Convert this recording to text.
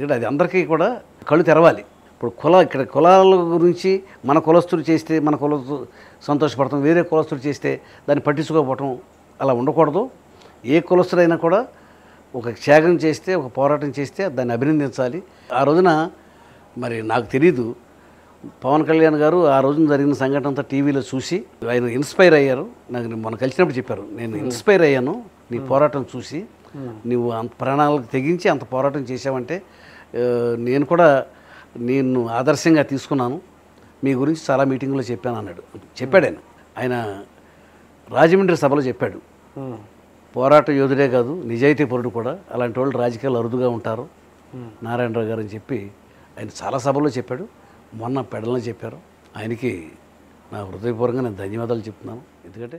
ఎందుకంటే అది అందరికీ కూడా కళ్ళు తెరవాలి ఇప్పుడు కుల ఇక్కడ కులాల గురించి మన కులస్తులు చేస్తే మన కుల సంతోషపడతాం వేరే కులస్తులు చేస్తే దాన్ని పట్టించుకోకపోవటం అలా ఉండకూడదు ఏ కులస్తుడైనా కూడా ఒక త్యాగం చేస్తే ఒక పోరాటం చేస్తే దాన్ని అభినందించాలి ఆ రోజున మరి నాకు తెలీదు పవన్ కళ్యాణ్ గారు ఆ రోజున జరిగిన సంఘటన అంతా టీవీలో చూసి ఆయన ఇన్స్పైర్ అయ్యారు నాకు మొన్న కలిసినప్పుడు చెప్పారు నేను ఇన్స్పైర్ అయ్యాను నీ పోరాటం చూసి నువ్వు అంత ప్రాణాలకు తెగించి అంత పోరాటం చేసావంటే నేను కూడా నేను ఆదర్శంగా తీసుకున్నాను మీ గురించి చాలా మీటింగ్లో చెప్పాను అన్నాడు చెప్పాడు ఆయన ఆయన రాజమండ్రి సభలో చెప్పాడు పోరాట యోధుడే కాదు నిజాయితీ పరుడు కూడా అలాంటి వాళ్ళు రాజకీయాలు అరుదుగా ఉంటారు నారాయణరావు గారు అని చెప్పి ఆయన చాలా సభల్లో చెప్పాడు మొన్న పెడలను చెప్పారు ఆయనకి నా హృదయపూర్వకంగా నేను ధన్యవాదాలు చెప్తున్నాను ఎందుకంటే